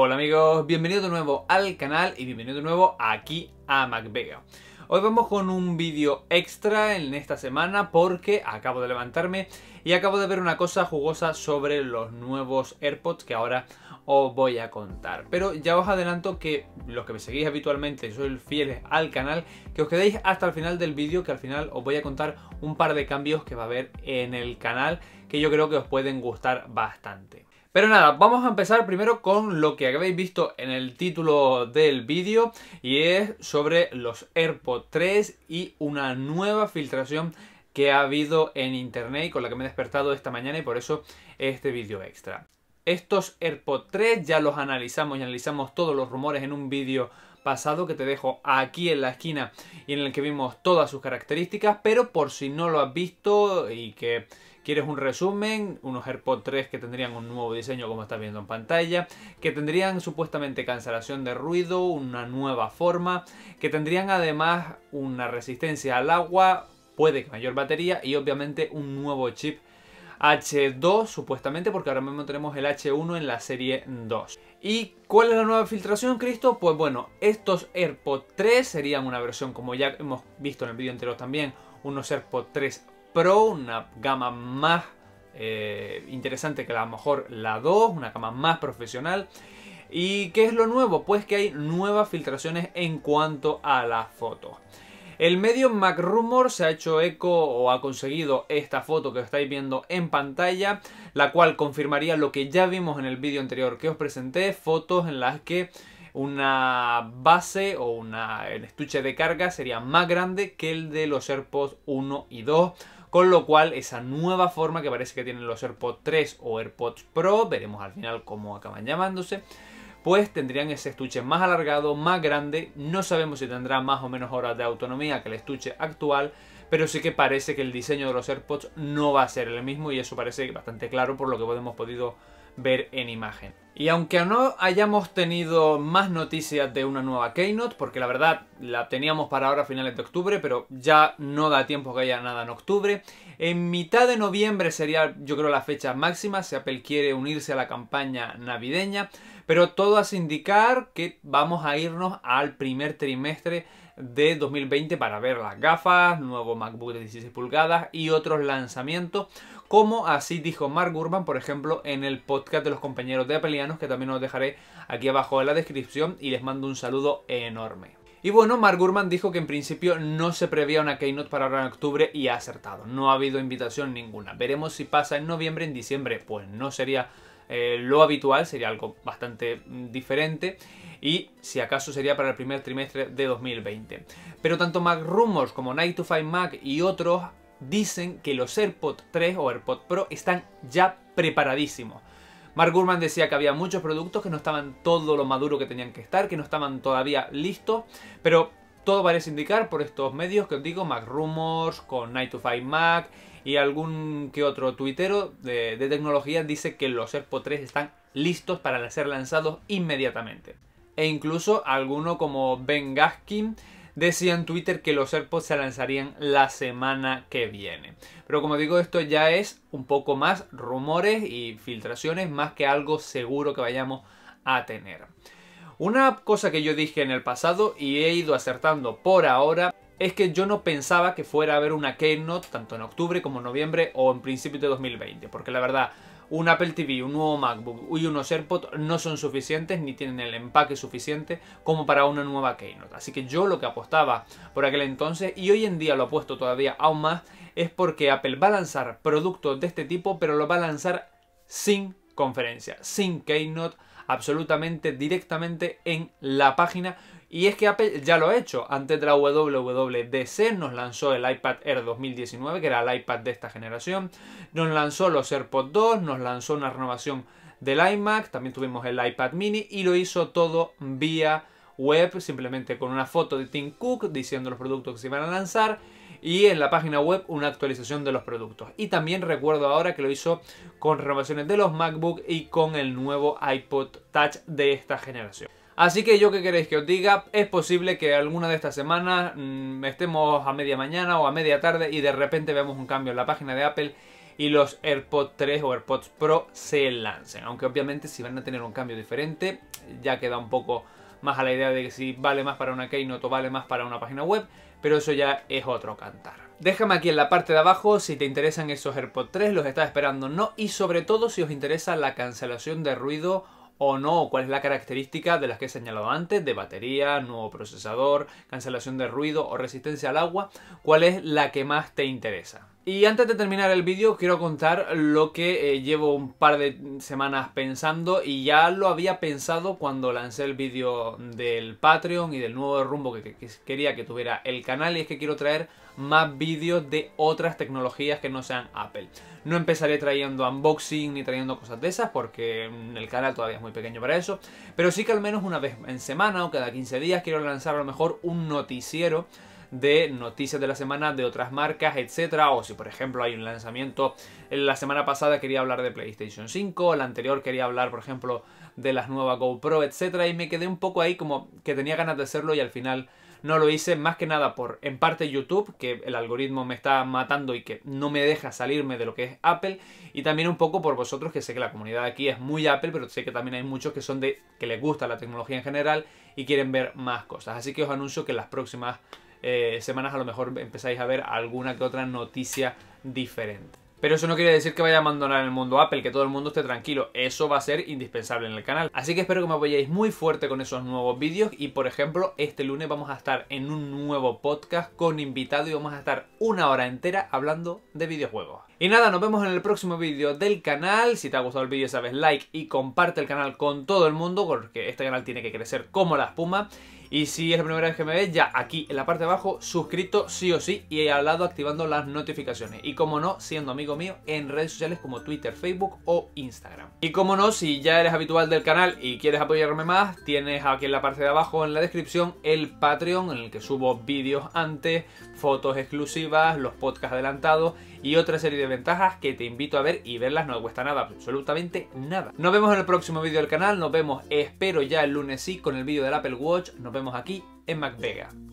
Hola amigos, bienvenidos de nuevo al canal y bienvenidos de nuevo aquí a MacVega. Hoy vamos con un vídeo extra en esta semana porque acabo de levantarme y acabo de ver una cosa jugosa sobre los nuevos AirPods que ahora os voy a contar. Pero ya os adelanto que los que me seguís habitualmente, y sois fieles al canal, que os quedéis hasta el final del vídeo, que al final os voy a contar un par de cambios que va a haber en el canal que yo creo que os pueden gustar bastante. Pero nada, vamos a empezar primero con lo que habéis visto en el título del vídeo y es sobre los AirPods 3 y una nueva filtración que ha habido en internet y con la que me he despertado esta mañana y por eso este vídeo extra. Estos AirPods 3 ya los analizamos y analizamos todos los rumores en un vídeo pasado que te dejo aquí en la esquina y en el que vimos todas sus características, pero por si no lo has visto y que quieres un resumen, unos AirPods 3 que tendrían un nuevo diseño como estás viendo en pantalla, que tendrían supuestamente cancelación de ruido, una nueva forma, que tendrían además una resistencia al agua, puede que mayor batería y obviamente un nuevo chip H2 supuestamente porque ahora mismo tenemos el H1 en la serie 2. ¿Y cuál es la nueva filtración, Cristo? Pues bueno, estos AirPod 3 serían una versión, como ya hemos visto en el vídeo entero también, unos AirPod 3 Pro, una gama más eh, interesante que a lo mejor la 2, una gama más profesional. ¿Y qué es lo nuevo? Pues que hay nuevas filtraciones en cuanto a la foto el medio MacRumor se ha hecho eco o ha conseguido esta foto que estáis viendo en pantalla, la cual confirmaría lo que ya vimos en el vídeo anterior que os presenté, fotos en las que una base o una, el estuche de carga sería más grande que el de los AirPods 1 y 2. Con lo cual, esa nueva forma que parece que tienen los AirPods 3 o AirPods Pro, veremos al final cómo acaban llamándose, pues tendrían ese estuche más alargado, más grande, no sabemos si tendrá más o menos horas de autonomía que el estuche actual, pero sí que parece que el diseño de los AirPods no va a ser el mismo y eso parece bastante claro por lo que hemos podido ver en imagen. Y aunque no hayamos tenido más noticias de una nueva Keynote, porque la verdad la teníamos para ahora a finales de octubre, pero ya no da tiempo que haya nada en octubre, en mitad de noviembre sería yo creo la fecha máxima si Apple quiere unirse a la campaña navideña, pero todo hace indicar que vamos a irnos al primer trimestre de 2020 para ver las gafas, nuevo MacBook de 16 pulgadas y otros lanzamientos, como así dijo Mark Gurman, por ejemplo, en el podcast de los compañeros de Apelianos, que también os dejaré aquí abajo en la descripción y les mando un saludo enorme. Y bueno, Mark Gurman dijo que en principio no se prevía una keynote para ahora en octubre y ha acertado. No ha habido invitación ninguna. Veremos si pasa en noviembre, en diciembre. Pues no sería eh, lo habitual, sería algo bastante mm, diferente y si acaso sería para el primer trimestre de 2020. Pero tanto Mac Rumors como Night to Find Mac y otros dicen que los AirPod 3 o AirPod Pro están ya preparadísimos. Mark Gurman decía que había muchos productos que no estaban todo lo maduro que tenían que estar, que no estaban todavía listos, pero todo parece indicar por estos medios que os digo, Mac Rumors, con Night to Five Mac y algún que otro tuitero de, de tecnología dice que los AirPods 3 están listos para ser lanzados inmediatamente. E incluso alguno como Ben Gaskin decía en Twitter que los AirPods se lanzarían la semana que viene. Pero como digo, esto ya es un poco más rumores y filtraciones más que algo seguro que vayamos a tener. Una cosa que yo dije en el pasado y he ido acertando por ahora es que yo no pensaba que fuera a haber una Keynote tanto en octubre como en noviembre o en principio de 2020, porque la verdad un Apple TV, un nuevo MacBook y unos AirPods no son suficientes ni tienen el empaque suficiente como para una nueva Keynote. Así que yo lo que apostaba por aquel entonces y hoy en día lo apuesto todavía aún más es porque Apple va a lanzar productos de este tipo pero lo va a lanzar sin conferencia, sin Keynote, absolutamente directamente en la página. Y es que Apple ya lo ha hecho. Antes de la WWDC nos lanzó el iPad Air 2019, que era el iPad de esta generación. Nos lanzó los AirPods 2, nos lanzó una renovación del iMac, también tuvimos el iPad mini y lo hizo todo vía web, simplemente con una foto de Tim Cook diciendo los productos que se iban a lanzar y en la página web una actualización de los productos. Y también recuerdo ahora que lo hizo con renovaciones de los MacBook y con el nuevo iPod Touch de esta generación. Así que yo que queréis que os diga, es posible que alguna de estas semanas mm, estemos a media mañana o a media tarde y de repente veamos un cambio en la página de Apple y los AirPods 3 o AirPods Pro se lancen. Aunque obviamente si van a tener un cambio diferente, ya queda un poco más a la idea de que si vale más para una Keynote o vale más para una página web, pero eso ya es otro cantar. Déjame aquí en la parte de abajo si te interesan esos AirPods 3, los estás esperando no, y sobre todo si os interesa la cancelación de ruido o no, cuál es la característica de las que he señalado antes, de batería, nuevo procesador, cancelación de ruido o resistencia al agua, cuál es la que más te interesa. Y antes de terminar el vídeo quiero contar lo que eh, llevo un par de semanas pensando y ya lo había pensado cuando lancé el vídeo del Patreon y del nuevo rumbo que, que, quería que tuviera el canal y es que quiero traer más vídeos de otras tecnologías que no sean Apple. No empezaré trayendo unboxing ni trayendo cosas de esas porque mm, el canal todavía es muy pequeño para eso, pero sí que al menos una vez en semana o cada 15 días quiero lanzar a lo mejor un noticiero de noticias de la semana de otras marcas, etcétera. O si por ejemplo hay un lanzamiento, la semana pasada quería hablar de PlayStation 5, la anterior quería hablar por ejemplo de las nuevas GoPro, etcétera. Y me quedé un poco ahí como que tenía ganas de hacerlo y al final no lo hice más que nada por en parte YouTube, que el algoritmo me está matando y que no me deja salirme de lo que es Apple, y también un poco por vosotros, que sé que la comunidad aquí es muy Apple, pero sé que también hay muchos que son de que les gusta la tecnología en general y quieren ver más cosas. Así que os anuncio que las próximas eh, semanas a lo mejor empezáis a ver alguna que otra noticia diferente. Pero eso no quiere decir que vaya a abandonar el mundo Apple, que todo el mundo esté tranquilo. Eso va a ser indispensable en el canal. Así que espero que me apoyéis muy fuerte con esos nuevos vídeos. Y por ejemplo, este lunes vamos a estar en un nuevo podcast con invitado y vamos a estar una hora entera hablando de videojuegos. Y nada, nos vemos en el próximo vídeo del canal. Si te ha gustado el vídeo, sabes, like y comparte el canal con todo el mundo, porque este canal tiene que crecer como la espuma. Y si es la primera vez que me ves, ya aquí en la parte de abajo, suscrito sí o sí y al lado activando las notificaciones. Y como no, siendo amigo mío en redes sociales como Twitter, Facebook o Instagram. Y como no, si ya eres habitual del canal y quieres apoyarme más, tienes aquí en la parte de abajo en la descripción el Patreon en el que subo vídeos antes, fotos exclusivas, los podcasts adelantados y otra serie de ventajas que te invito a ver y verlas no cuesta nada, absolutamente nada. Nos vemos en el próximo vídeo del canal, nos vemos espero ya el lunes sí con el vídeo del Apple Watch, vemos aquí en MacVega.